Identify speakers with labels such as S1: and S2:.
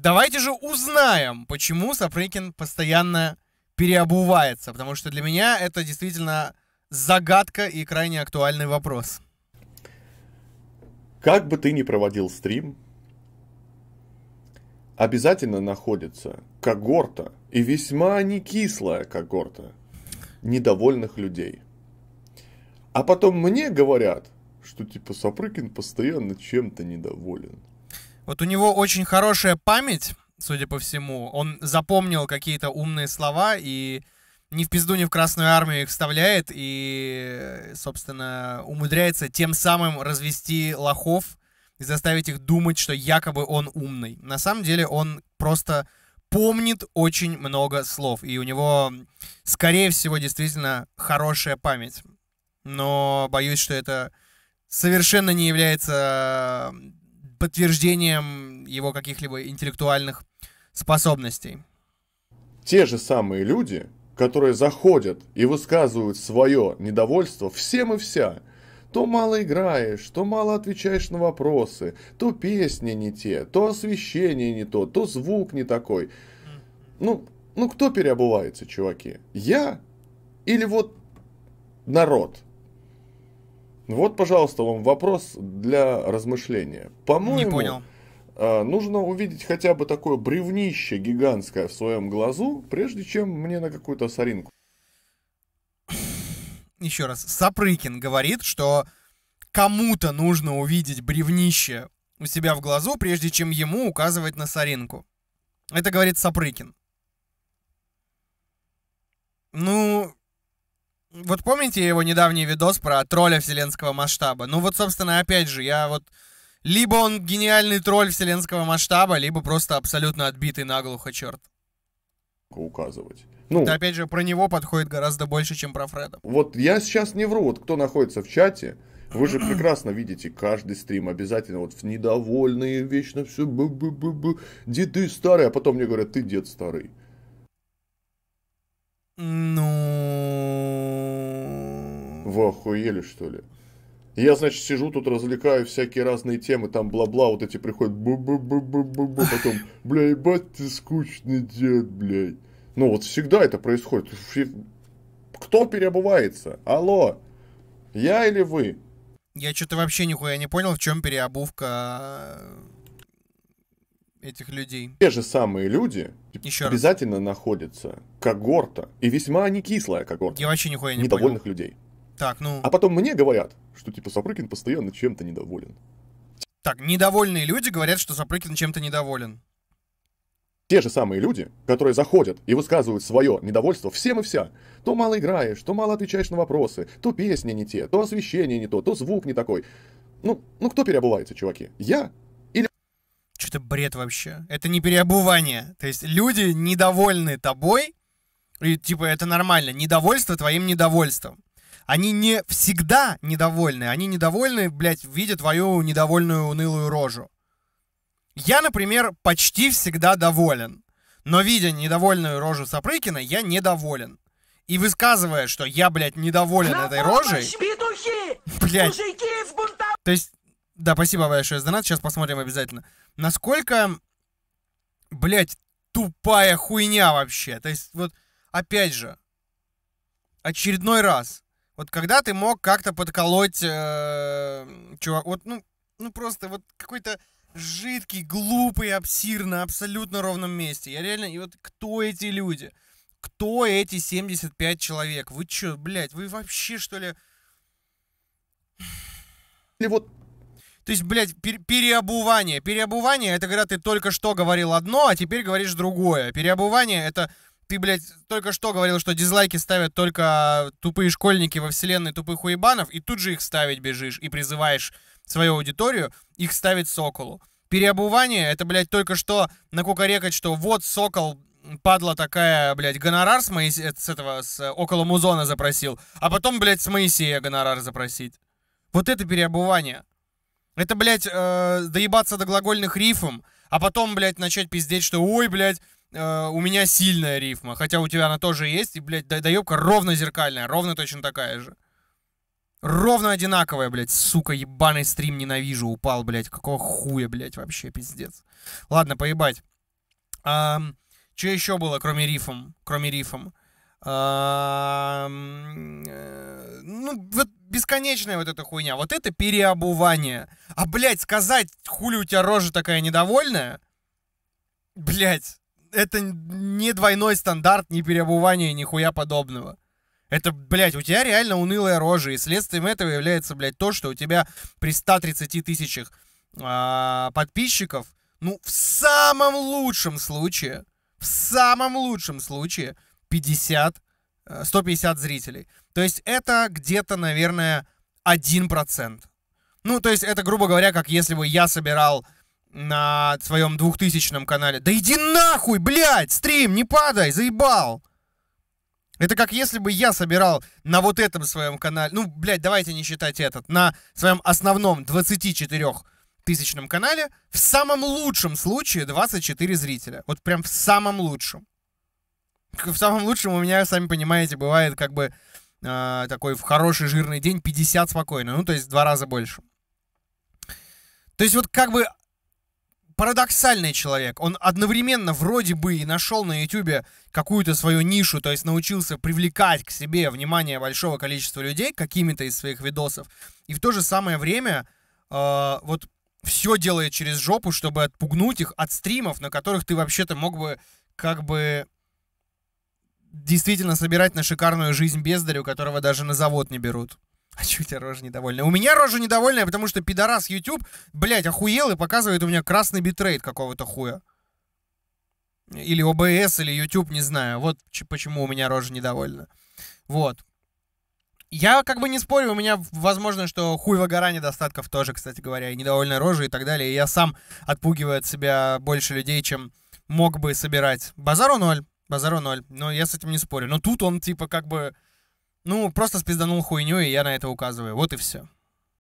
S1: Давайте же узнаем, почему Сапрыкин постоянно переобувается, потому что для меня это действительно загадка и крайне актуальный вопрос.
S2: Как бы ты ни проводил стрим, обязательно находится когорта, и весьма не кислая когорта, недовольных людей. А потом мне говорят, что типа Сапрыкин постоянно чем-то недоволен.
S1: Вот у него очень хорошая память, судя по всему. Он запомнил какие-то умные слова и ни в пизду, ни в Красную Армию их вставляет и, собственно, умудряется тем самым развести лохов и заставить их думать, что якобы он умный. На самом деле он просто помнит очень много слов, и у него, скорее всего, действительно хорошая память. Но боюсь, что это совершенно не является подтверждением его каких-либо интеллектуальных способностей.
S2: Те же самые люди, которые заходят и высказывают свое недовольство всем и вся, то мало играешь, то мало отвечаешь на вопросы, то песни не те, то освещение не то, то звук не такой. Ну, ну кто переобувается, чуваки? Я или вот народ – вот, пожалуйста, вам вопрос для размышления. По-моему, а, Нужно увидеть хотя бы такое бревнище гигантское в своем глазу, прежде чем мне на какую-то соринку.
S1: Еще раз, Сапрыкин говорит, что кому-то нужно увидеть бревнище у себя в глазу, прежде чем ему указывать на соринку. Это говорит Сапрыкин. Ну, вот помните его недавний видос про тролля вселенского масштаба? Ну вот, собственно, опять же, я вот... Либо он гениальный тролль вселенского масштаба, либо просто абсолютно отбитый наглухо черт.
S2: Указывать.
S1: Ну, Это, опять же, про него подходит гораздо больше, чем про Фреда.
S2: Вот я сейчас не вру, вот кто находится в чате, вы же прекрасно видите каждый стрим обязательно вот в недовольные вечно все б б б б деды старые, а потом мне говорят ты дед старый. Ну, вы охуели, что ли? Я, значит, сижу тут, развлекаю всякие разные темы, там бла-бла, вот эти приходят, бу-бу-бу-бу-бу-бу, потом, бля, ебать ты скучный дед, блядь. Ну вот всегда это происходит. Кто переобувается? Алло, я или вы?
S1: Я что-то вообще нихуя не понял, в чем переобувка а, этих людей.
S2: Те же самые люди Еще обязательно раз. находятся когорта, и весьма не кислая когорта. Я
S1: вообще нихуя не недовольных понял. людей. Так, ну... А
S2: потом мне говорят, что типа Сапрыкин постоянно чем-то недоволен.
S1: Так, недовольные люди говорят, что Сапрыкин чем-то недоволен.
S2: Те же самые люди, которые заходят и высказывают свое недовольство всем и вся. То мало играешь, то мало отвечаешь на вопросы, то песни не те, то освещение не то, то звук не такой. Ну, ну кто переобувается, чуваки? Я или...
S1: Что-то бред вообще. Это не переобувание. То есть люди недовольны тобой, и типа это нормально. Недовольство твоим недовольством они не всегда недовольны. Они недовольны, блядь, видя твою недовольную унылую рожу. Я, например, почти всегда доволен. Но видя недовольную рожу Сапрыкина, я недоволен. И высказывая, что я, блядь, недоволен На этой рожей... Петухи! Блядь. То есть... Да, спасибо большое за донат, сейчас посмотрим обязательно. Насколько, блядь, тупая хуйня вообще. То есть, вот, опять же, очередной раз. Вот когда ты мог как-то подколоть э, чувак, вот, ну, ну просто вот какой-то жидкий, глупый абсир на абсолютно ровном месте. Я реально, и вот кто эти люди? Кто эти 75 человек? Вы чё, блядь, вы вообще что ли... Или вот то есть, блядь, пер переобувание. Переобувание это когда ты только что говорил одно, а теперь говоришь другое. Переобувание это ты, блядь, только что говорил, что дизлайки ставят только тупые школьники во вселенной тупых уебанов, и тут же их ставить бежишь и призываешь свою аудиторию их ставить Соколу. Переобувание — это, блядь, только что на накукарекать, что вот Сокол, падла такая, блядь, гонорар с, Моис... с этого, с около Музона запросил, а потом, блядь, с Моисея гонорар запросить. Вот это переобувание. Это, блядь, э, доебаться до глагольных рифм, а потом, блядь, начать пиздеть, что ой, блядь, Э, у меня сильная рифма, хотя у тебя она тоже есть, и, блядь, да, да доебка ровно зеркальная, ровно точно такая же. Ровно одинаковая, блядь, сука, ебаный стрим ненавижу, упал, блядь, какого хуя, блядь, вообще пиздец. Ладно, поебать. А, что еще было, кроме рифом? Кроме рифом. А, э, ну, вот бесконечная вот эта хуйня. Вот это переобувание. А, блядь, сказать, хули у тебя рожа такая недовольная? Блядь это не двойной стандарт, не переобувание, нихуя подобного. Это, блядь, у тебя реально унылая рожа, и следствием этого является, блядь, то, что у тебя при 130 тысячах э, подписчиков, ну, в самом лучшем случае, в самом лучшем случае 50, 150 э, зрителей. То есть это где-то, наверное, 1%. Ну, то есть это, грубо говоря, как если бы я собирал на своем двухтысячном канале. Да иди нахуй, блядь, стрим, не падай, заебал. Это как если бы я собирал на вот этом своем канале, ну, блядь, давайте не считать этот, на своем основном 24 тысячном канале в самом лучшем случае 24 зрителя. Вот прям в самом лучшем. В самом лучшем у меня, сами понимаете, бывает как бы э, такой в хороший жирный день 50 спокойно. Ну, то есть в два раза больше. То есть вот как бы парадоксальный человек. Он одновременно вроде бы и нашел на Ютубе какую-то свою нишу, то есть научился привлекать к себе внимание большого количества людей какими-то из своих видосов. И в то же самое время э, вот все делает через жопу, чтобы отпугнуть их от стримов, на которых ты вообще-то мог бы как бы действительно собирать на шикарную жизнь бездарю, которого даже на завод не берут. А чё у тебя рожа недовольная? У меня рожа недовольная, потому что пидорас YouTube, блядь, охуел и показывает у меня красный битрейт какого-то хуя. Или ОБС, или YouTube, не знаю. Вот почему у меня рожа недовольна. Вот. Я как бы не спорю, у меня возможно, что хуй в гора недостатков тоже, кстати говоря, и недовольная рожа и так далее. И я сам отпугиваю от себя больше людей, чем мог бы собирать. Базару ноль, базару ноль. Но я с этим не спорю. Но тут он типа как бы ну, просто спизданул хуйню, и я на это указываю. Вот и все.